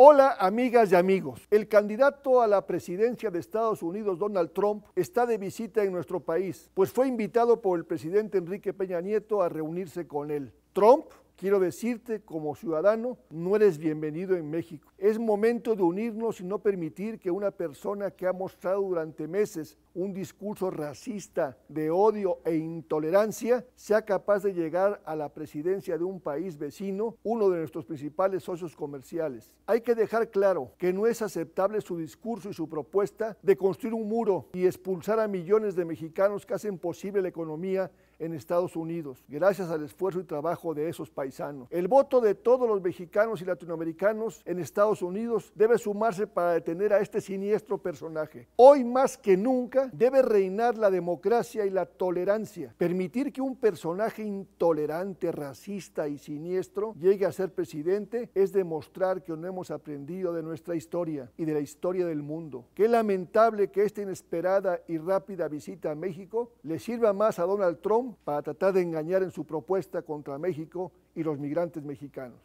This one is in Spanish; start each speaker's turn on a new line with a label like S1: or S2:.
S1: Hola amigas y amigos. El candidato a la presidencia de Estados Unidos, Donald Trump, está de visita en nuestro país, pues fue invitado por el presidente Enrique Peña Nieto a reunirse con él. Trump Quiero decirte como ciudadano, no eres bienvenido en México. Es momento de unirnos y no permitir que una persona que ha mostrado durante meses un discurso racista de odio e intolerancia sea capaz de llegar a la presidencia de un país vecino, uno de nuestros principales socios comerciales. Hay que dejar claro que no es aceptable su discurso y su propuesta de construir un muro y expulsar a millones de mexicanos que hacen posible la economía en Estados Unidos, gracias al esfuerzo y trabajo de esos países. El voto de todos los mexicanos y latinoamericanos en Estados Unidos debe sumarse para detener a este siniestro personaje. Hoy más que nunca debe reinar la democracia y la tolerancia. Permitir que un personaje intolerante, racista y siniestro llegue a ser presidente es demostrar que no hemos aprendido de nuestra historia y de la historia del mundo. Qué lamentable que esta inesperada y rápida visita a México le sirva más a Donald Trump para tratar de engañar en su propuesta contra México y los migrantes mexicanos.